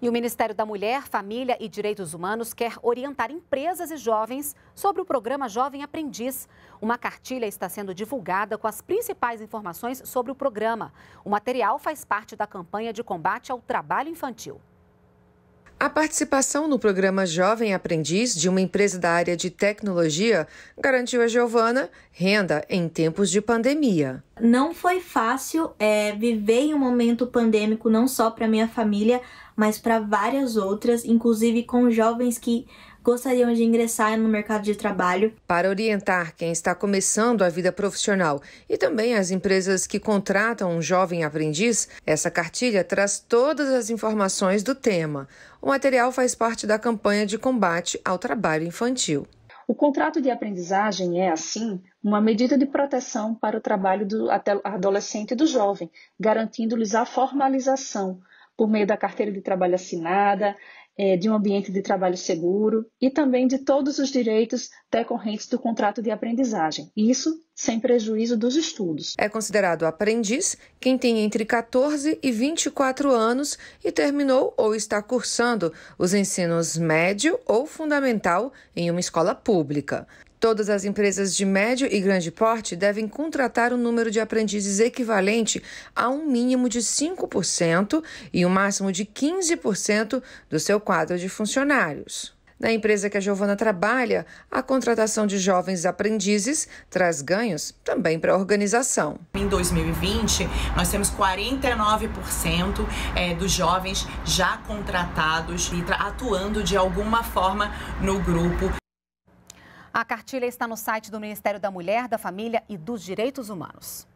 E o Ministério da Mulher, Família e Direitos Humanos quer orientar empresas e jovens sobre o programa Jovem Aprendiz. Uma cartilha está sendo divulgada com as principais informações sobre o programa. O material faz parte da campanha de combate ao trabalho infantil. A participação no programa Jovem Aprendiz de uma empresa da área de tecnologia garantiu a Giovana renda em tempos de pandemia. Não foi fácil é, viver em um momento pandêmico, não só para minha família, mas para várias outras, inclusive com jovens que gostariam de ingressar no mercado de trabalho. Para orientar quem está começando a vida profissional e também as empresas que contratam um jovem aprendiz, essa cartilha traz todas as informações do tema. O material faz parte da campanha de combate ao trabalho infantil. O contrato de aprendizagem é, assim, uma medida de proteção para o trabalho do adolescente e do jovem, garantindo-lhes a formalização, por meio da carteira de trabalho assinada, é, de um ambiente de trabalho seguro e também de todos os direitos decorrentes do contrato de aprendizagem. Isso sem prejuízo dos estudos. É considerado aprendiz quem tem entre 14 e 24 anos e terminou ou está cursando os ensinos médio ou fundamental em uma escola pública. Todas as empresas de médio e grande porte devem contratar um número de aprendizes equivalente a um mínimo de 5% e um máximo de 15% do seu quadro de funcionários. Na empresa que a Giovana trabalha, a contratação de jovens aprendizes traz ganhos também para a organização. Em 2020, nós temos 49% é, dos jovens já contratados e atuando de alguma forma no grupo a cartilha está no site do Ministério da Mulher, da Família e dos Direitos Humanos.